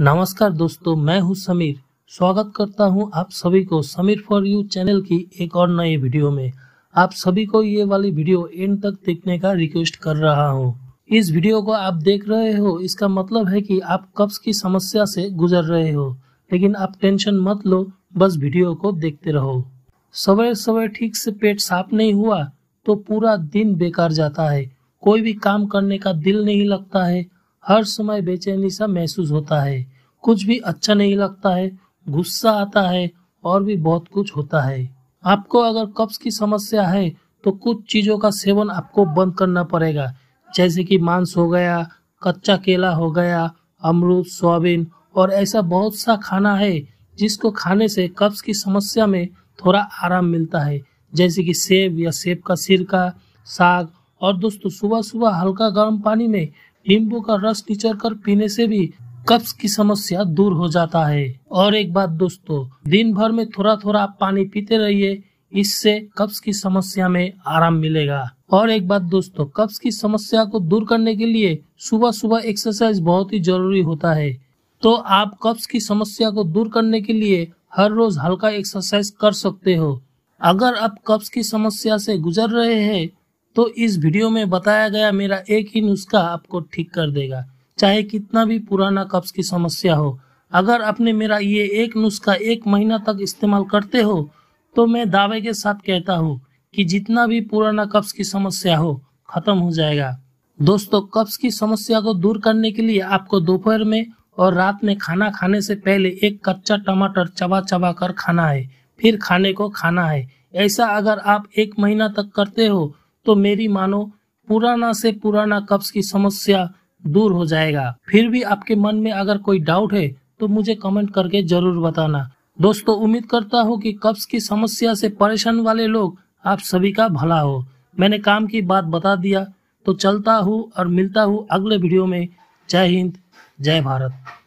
नमस्कार दोस्तों मैं हूं समीर स्वागत करता हूं आप सभी को समीर फॉर यू चैनल की एक और नए वीडियो में आप सभी को ये वाली वीडियो एंड तक देखने का रिक्वेस्ट कर रहा हूं इस वीडियो को आप देख रहे हो इसका मतलब है कि आप कब्ज की समस्या से गुजर रहे हो लेकिन आप टेंशन मत लो बस वीडियो को देखते रहो सवेरे सवेरे ठीक से पेट साफ नहीं हुआ तो पूरा दिन बेकार जाता है कोई भी काम करने का दिल नहीं लगता है हर समय बेचैनी सा महसूस होता है कुछ भी अच्छा नहीं लगता है गुस्सा आता है और भी बहुत कुछ होता है आपको अगर कब्ज की समस्या है तो कुछ चीज़ों का सेवन आपको बंद करना पड़ेगा जैसे कि मांस हो गया कच्चा केला हो गया अमरूद सोयाबीन और ऐसा बहुत सा खाना है जिसको खाने से कब्ज की समस्या में थोड़ा आराम मिलता है जैसे कि सेब या सेब का सिरका साग और दोस्तों सुबह सुबह हल्का गर्म पानी में नींबू का रस निचर पीने से भी कब्ज की समस्या दूर हो जाता है और एक बात दोस्तों दिन भर में थोड़ा थोड़ा पानी पीते रहिए इससे कब्ज की समस्या में आराम मिलेगा और एक बात दोस्तों कब्ज की समस्या को दूर करने के लिए सुबह सुबह एक्सरसाइज बहुत ही जरूरी होता है तो आप कब्ज की समस्या को दूर करने के लिए हर रोज हल्का एक्सरसाइज कर सकते हो अगर आप कब्ज की समस्या से गुजर रहे हैं तो इस वीडियो में बताया गया मेरा एक ही नुस्खा आपको ठीक कर देगा चाहे कितना भी पुराना कब्ज की समस्या हो अगर आपने मेरा ये एक नुस्खा एक महीना तक इस्तेमाल करते हो तो मैं दावे के साथ कहता हूँ कि जितना भी पुराना कब्ज की समस्या हो खत्म हो जाएगा दोस्तों कब्ज की समस्या को दूर करने के लिए आपको दोपहर में और रात में खाना खाने से पहले एक कच्चा टमाटर चबा चबा कर खाना है फिर खाने को खाना है ऐसा अगर आप एक महीना तक करते हो तो मेरी मानो पुराना से पुराना कब्ज की समस्या दूर हो जाएगा फिर भी आपके मन में अगर कोई डाउट है तो मुझे कमेंट करके जरूर बताना दोस्तों उम्मीद करता हूँ कि कब्ज की समस्या से परेशान वाले लोग आप सभी का भला हो मैंने काम की बात बता दिया तो चलता हूँ और मिलता हूँ अगले वीडियो में जय हिंद जय भारत